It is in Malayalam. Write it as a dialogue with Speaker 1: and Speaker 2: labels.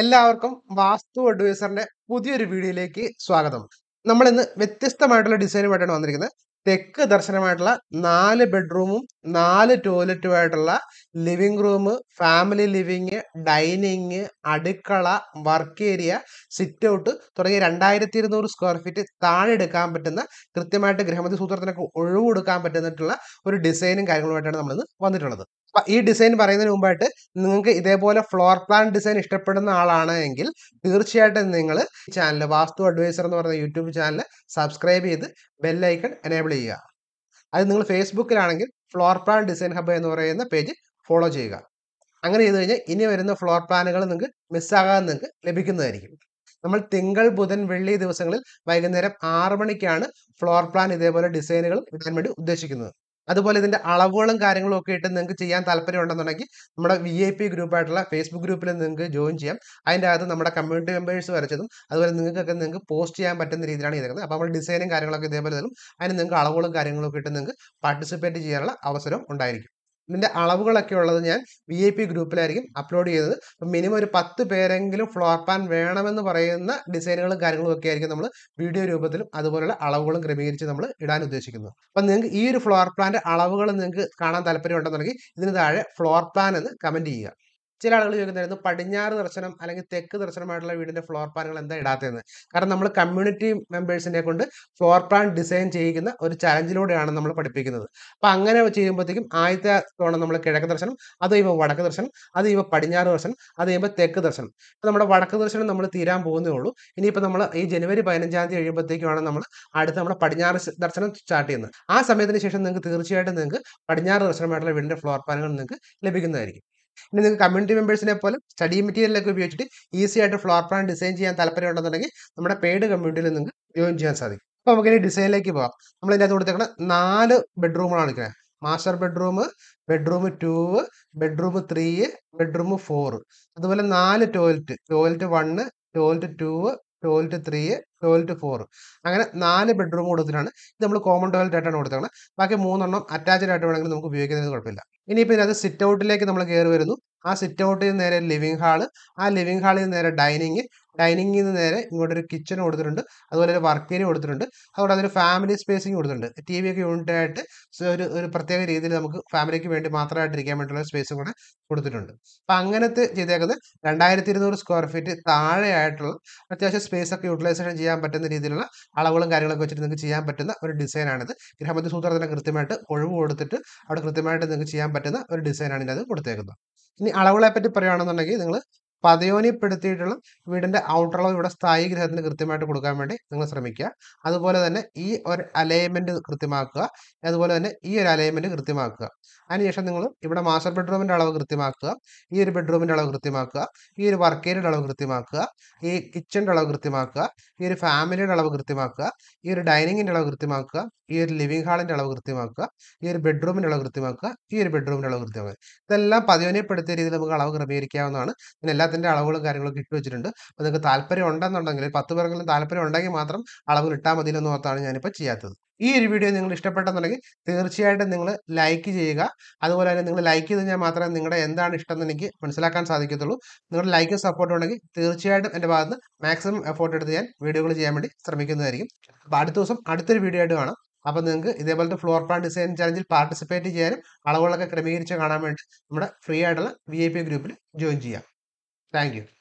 Speaker 1: എല്ലാവർക്കും വാസ്തു അഡ്വൈസറിന്റെ പുതിയൊരു വീഡിയോയിലേക്ക് സ്വാഗതം നമ്മൾ ഇന്ന് വ്യത്യസ്തമായിട്ടുള്ള ഡിസൈനുമായിട്ടാണ് വന്നിരിക്കുന്നത് തെക്ക് ദർശനമായിട്ടുള്ള നാല് ബെഡ്റൂമും നാല് ടോയ്ലറ്റുമായിട്ടുള്ള living room family living dining അടുക്കള വർക്ക് ഏരിയ സിറ്റ് ഔട്ട് തുടങ്ങിയ രണ്ടായിരത്തി ഇരുന്നൂറ് സ്ക്വയർ ഫീറ്റ് താഴെ എടുക്കാൻ പറ്റുന്ന കൃത്യമായിട്ട് ഗൃഹമതി സൂത്രത്തിനൊക്കെ ഒഴിവ് കൊടുക്കാൻ പറ്റുന്നിട്ടുള്ള ഒരു ഡിസൈനും കാര്യങ്ങളുമായിട്ടാണ് നമ്മളിന്ന് വന്നിട്ടുള്ളത് അപ്പം ഈ ഡിസൈൻ പറയുന്നതിന് മുമ്പായിട്ട് നിങ്ങൾക്ക് ഇതേപോലെ ഫ്ലോർ പ്ലാൻ ഡിസൈൻ ഇഷ്ടപ്പെടുന്ന ആളാണ് എങ്കിൽ തീർച്ചയായിട്ടും നിങ്ങൾ ചാനൽ വാസ്തു അഡ്വൈസർ എന്ന് പറയുന്ന യൂട്യൂബ് ചാനൽ സബ്സ്ക്രൈബ് ചെയ്ത് ബെല്ലൈക്കൺ എനേബിൾ ചെയ്യുക അത് നിങ്ങൾ ഫേസ്ബുക്കിലാണെങ്കിൽ ഫ്ലോർ പ്ലാൻ ഡിസൈൻ ഹബ് എന്ന് പറയുന്ന പേജ് ഫോളോ ചെയ്യുക അങ്ങനെ ചെയ്ത് കഴിഞ്ഞാൽ ഇനി വരുന്ന ഫ്ലോർ പ്ലാനുകൾ നിങ്ങൾക്ക് മിസ്സാകാതെ നിങ്ങൾക്ക് ലഭിക്കുന്നതായിരിക്കും നമ്മൾ തിങ്കൾ ബുധൻ വെള്ളി ദിവസങ്ങളിൽ വൈകുന്നേരം ആറ് മണിക്കാണ് ഫ്ലോർ പ്ലാൻ ഇതേപോലെ ഡിസൈനുകൾ ഇടാൻ വേണ്ടി ഉദ്ദേശിക്കുന്നത് അതുപോലെ ഇതിന്റെ അളവുകളും കാര്യങ്ങളും ഒക്കെ ഇട്ട് നിങ്ങൾക്ക് ചെയ്യാൻ ഉണ്ടെന്നുണ്ടെങ്കിൽ നമ്മുടെ വി ഐ പി ഗ്രൂപ്പായിട്ടുള്ള ഫേസ്ബുക്ക് ഗ്രൂപ്പിൽ നിങ്ങൾക്ക് ജോയിൻ ചെയ്യാം അതിൻ്റെ അകത്ത് നമ്മുടെ കമ്മ്യൂണിറ്റി മെമ്പേഴ്സ് വരച്ചതും അതുപോലെ നിങ്ങൾക്കൊക്കെ നിങ്ങൾക്ക് പോസ്റ്റ് ചെയ്യാൻ പറ്റുന്ന രീതിയിലാണ് ഇതേക്കുന്നത് അപ്പോൾ നമ്മൾ ഡിസൈനും കാര്യങ്ങളൊക്കെ ഇതേപോലെ തരും അതിന് നിങ്ങൾക്ക് അളവുകളും കാര്യങ്ങളൊക്കെ ഇട്ട് നിങ്ങൾക്ക് പാർട്ടിസിപ്പേറ്റ് ചെയ്യാനുള്ള അവസരം ഉണ്ടായിരിക്കും ഇതിൻ്റെ അളവുകളൊക്കെ ഉള്ളത് ഞാൻ വി ഐ പി ഗ്രൂപ്പിലായിരിക്കും അപ്ലോഡ് ചെയ്തത് അപ്പം മിനിമം ഒരു പത്ത് പേരെങ്കിലും ഫ്ലോർ പാൻ വേണമെന്ന് പറയുന്ന ഡിസൈനുകളും കാര്യങ്ങളും ഒക്കെ ആയിരിക്കും നമ്മൾ വീഡിയോ രൂപത്തിലും അതുപോലുള്ള അളവുകളും ക്രമീകരിച്ച് നമ്മൾ ഇടാൻ ഉദ്ദേശിക്കുന്നത് അപ്പം നിങ്ങൾക്ക് ഈ ഒരു ഫ്ലോർ പ്ലാൻ്റെ അളവുകൾ നിങ്ങൾക്ക് കാണാൻ താല്പര്യം ഉണ്ടെന്നുണ്ടെങ്കിൽ ഇതിന് താഴെ ഫ്ലോർ പ്ലാൻ എന്ന് കമൻറ്റ് ചെയ്യുക ചില ആളുകൾ ചോദിക്കുന്നതായിരുന്നു പടിഞ്ഞാറ് ദർശനം അല്ലെങ്കിൽ തെക്ക് ദർശനമായിട്ടുള്ള വീടിന്റെ ഫ്ലോർ പ്ലാനുകൾ എന്താ ഇടാത്തതെന്ന് കാരണം നമ്മൾ കമ്മ്യൂണിറ്റി മെമ്പേഴ്സിനെ കൊണ്ട് ഫ്ലോർ പ്ലാൻ ഡിസൈൻ ചെയ്യിക്കുന്ന ഒരു ചലഞ്ചിലൂടെയാണ് നമ്മൾ പഠിപ്പിക്കുന്നത് അപ്പൊ അങ്ങനെ ചെയ്യുമ്പോഴത്തേക്കും ആദ്യത്തെ തവണ നമ്മൾ കിഴക്ക് ദർശനം അത് കഴിയുമ്പോൾ വടക്ക് ദർശനം അത് കഴിയുമ്പോൾ പടിഞ്ഞാറ് ദർശനം അത് കഴിയുമ്പോൾ തെക്ക് ദർശനം ഇപ്പം നമ്മുടെ വടക്ക് ദർശനം നമ്മൾ തീരാൻ പോകുന്നേ ഉള്ളൂ ഇനിയിപ്പോൾ നമ്മൾ ഈ ജനുവരി പതിനഞ്ചാം തീയതി കഴിയുമ്പോഴത്തേക്കുമാണ് നമ്മൾ അടുത്ത നമ്മുടെ പടിഞ്ഞാറ് ദർശനം സ്റ്റാർട്ട് ചെയ്യുന്നത് ആ സമയത്തിന് ശേഷം നിങ്ങൾക്ക് തീർച്ചയായിട്ടും നിങ്ങൾക്ക് പടിഞ്ഞാറ് ദർശനമായിട്ടുള്ള വീടിന്റെ ഫ്ലോർ പ്ലാനുകൾ നിങ്ങൾക്ക് ലഭിക്കുന്നതായിരിക്കും ഇനി നിങ്ങൾക്ക് കമ്മ്യൂണിറ്റി മെമ്പേഴ്സിനെ പോലെ സ്റ്റഡി മെറ്റീരിയലൊക്കെ ഉപയോഗിച്ചിട്ട് ഈസി ആയിട്ട് ഫ്ലോർ പ്ലാൻ ഡിസൈൻ ചെയ്യാൻ ഉണ്ടെന്നുണ്ടെങ്കിൽ നമ്മുടെ പെയ്ഡ് കമ്മ്യൂണിറ്റിയിൽ നിങ്ങൾക്ക് ജോയിൻ ചെയ്യാൻ സാധിക്കും അപ്പോൾ നമുക്ക് ഇനി ഡിസൈനിലേക്ക് പോകാം നമ്മൾ ഇതിനകത്ത് കൊടുത്തേക്കണം നാല് ബെഡ്റൂമുകളാണ് നിൽക്കുന്നത് master bedroom bedroom two bedroom three bedroom four അതുപോലെ നാല് toilet toilet one toilet two toilet three toilet four അങ്ങനെ നാല് ബെഡ്റൂം കൊടുത്തിട്ടാണ് ഇത് നമ്മൾ കോമൺ ടോയ്ലറ്റ് ആയിട്ടാണ് കൊടുത്തേക്കുന്നത് ബാക്കി മൂന്നെണ്ണം അറ്റാച്ച്ഡ് ആയിട്ട് വേണമെങ്കിൽ നമുക്ക് ഉപയോഗിക്കുന്നതിന് കുഴപ്പമില്ല ഇനിയിപ്പോൾ ഇതിനകത്ത് സിറ്റ് ഔട്ടിലേക്ക് നമ്മൾ കയറി വരുന്നു ആ സിറ്റ് ഔട്ടിൽ നിന്ന് നേരെ ലിവിങ് ഹാള് ആ ലിവിങ് ഹാളിൽ നിന്ന് നേരെ ഡൈനിങ് ഡൈനിങ്ങിൽ നിന്ന് നേരെ ഇങ്ങോട്ടൊരു കിച്ചൺ കൊടുത്തിട്ടുണ്ട് അതുപോലെ ഒരു വർക്ക് ഏരിയ കൊടുത്തിട്ടുണ്ട് അതുകൊണ്ട് അതൊരു ഫാമിലി സ്പേസിങ് കൊടുത്തിട്ടുണ്ട് ടി വി ഒക്കെ യൂണിറ്റ് ആയിട്ട് ഒരു ഒരു പ്രത്യേക രീതിയിൽ നമുക്ക് ഫാമിലിക്ക് വേണ്ടി മാത്രമായിട്ട് ഇരിക്കാൻ വേണ്ടിയുള്ള സ്പേസും കൂടെ കൊടുത്തിട്ടുണ്ട് അപ്പം അങ്ങനത്തെ ചെയ്തേക്കുന്നത് രണ്ടായിരത്തി ഇരുന്നൂറ് സ്ക്വയർ ഫീറ്റ് താഴെയായിട്ടുള്ള അത്യാവശ്യം സ്പേസ് ഒക്കെ യൂട്ടിലൈസേഷൻ ചെയ്യാൻ പറ്റുന്ന രീതിയിലുള്ള അളവുകളും കാര്യങ്ങളൊക്കെ വെച്ചിട്ട് നിങ്ങൾക്ക് ചെയ്യാൻ പറ്റുന്ന ഒരു ഡിസൈനാണിത് ഗ്രഹമതി സൂത്രത്തിന് കൃത്യമായിട്ട് ഒഴിവ് കൊടുത്തിട്ട് അവിടെ കൃത്യമായിട്ട് നിങ്ങൾക്ക് ചെയ്യാൻ പറ്റുന്ന ഒരു ഡിസൈനാണ് ഇതിനകത്ത് കൊടുത്തേക്കുന്നത് ഇനി അളവുകളെ പറ്റി പറയുകയാണെന്നുണ്ടെങ്കിൽ നിങ്ങൾ പതയോനിപ്പെടുത്തിയിട്ടുള്ള വീടിൻ്റെ അളവ് ഇവിടെ സ്ഥായി ഗ്രഹത്തിന് കൃത്യമായിട്ട് കൊടുക്കാൻ വേണ്ടി നിങ്ങൾ ശ്രമിക്കുക അതുപോലെ തന്നെ ഈ ഒരു അലൈൻമെൻറ്റ് കൃത്യമാക്കുക അതുപോലെ തന്നെ ഈ ഒരു അലൈൻമെൻറ്റ് കൃത്യമാക്കുക അതിനുശേഷം നിങ്ങൾ ഇവിടെ മാസ്റ്റർ ബെഡ്റൂമിൻ്റെ അളവ് കൃത്യമാക്കുക ഈ ഒരു ബെഡ്റൂമിൻ്റെ അളവ് കൃത്യമാക്കുക ഈ ഒരു വർക്ക് ഏരിയയുടെ അളവ് കൃത്യമാക്കുക ഈ കിച്ചണിൻ്റെ അളവ് കൃത്യമാക്കുക ഈ ഒരു ഫാമിലിയുടെ അളവ് കൃത്യമാക്കുക ഈ ഒരു ഡൈനിങ്ങിൻ്റെ അളവ് കൃത്യമാക്കുക ഈ ഒരു ലിവിംഗ് ഹാളിൻ്റെ അളവ് കൃത്യമാക്കുക ഈ ഒരു ബെഡ്റൂമിൻ്റെ അളവ് കൃത്യമാക്കുക ഈ ഒരു ബെഡ്റൂമിൻ്റെ അളവ് കൃത്യമാക്കുക ഇതെല്ലാം പതിവനെപ്പെടുത്തിയ രീതിയിൽ നമുക്ക് അളവ് ക്രമീകരിക്കാവുന്നതാണ് ഇതിനെല്ലാം എല്ലാത്തിൻ്റെ അളവുകളും കാര്യങ്ങളും ഇട്ട് വെച്ചിട്ടുണ്ട് അപ്പോൾ നിങ്ങൾക്ക് താല്പര്യം ഉണ്ടെന്നുണ്ടെങ്കിൽ പത്ത് പേർക്കെങ്കിലും താല്പര്യം ഉണ്ടെങ്കിൽ മാത്രം അളവുകൾ ഇട്ടാൽ എന്ന് ഓർത്താണ് ഞാനിപ്പോൾ ചെയ്യാത്തത് ഈ ഒരു വീഡിയോ നിങ്ങൾ ഇഷ്ടപ്പെട്ടെന്നുണ്ടെങ്കിൽ തീർച്ചയായിട്ടും നിങ്ങൾ ലൈക്ക് ചെയ്യുക അതുപോലെ തന്നെ നിങ്ങൾ ലൈക്ക് ചെയ്ത് കഴിഞ്ഞാൽ മാത്രമേ നിങ്ങളുടെ എന്താണ് ഇഷ്ടം എന്ന് എനിക്ക് മനസ്സിലാക്കാൻ സാധിക്കത്തുള്ളൂ നിങ്ങളുടെ ലൈക്കും സപ്പോർട്ടും ഉണ്ടെങ്കിൽ തീർച്ചയായിട്ടും എൻ്റെ ഭാഗത്ത് മാക്സിമം എഫോർട്ട് എടുത്ത് ഞാൻ വീഡിയോകൾ ചെയ്യാൻ വേണ്ടി ശ്രമിക്കുന്നതായിരിക്കും അപ്പോൾ അടുത്ത ദിവസം അടുത്തൊരു വീഡിയോ ആയിട്ട് കാണാം അപ്പോൾ നിങ്ങൾക്ക് ഇതേപോലത്തെ ഫ്ലോർ പ്ലാൻ ഡിസൈൻ ചാലഞ്ചിൽ പാർട്ടിസിപ്പേറ്റ് ചെയ്യാനും അളവുകളൊക്കെ ക്രമീകരിച്ച് കാണാൻ വേണ്ടി നമ്മുടെ ഫ്രീ ആയിട്ടുള്ള വി ഗ്രൂപ്പിൽ ജോയിൻ ചെയ്യാം Thank you.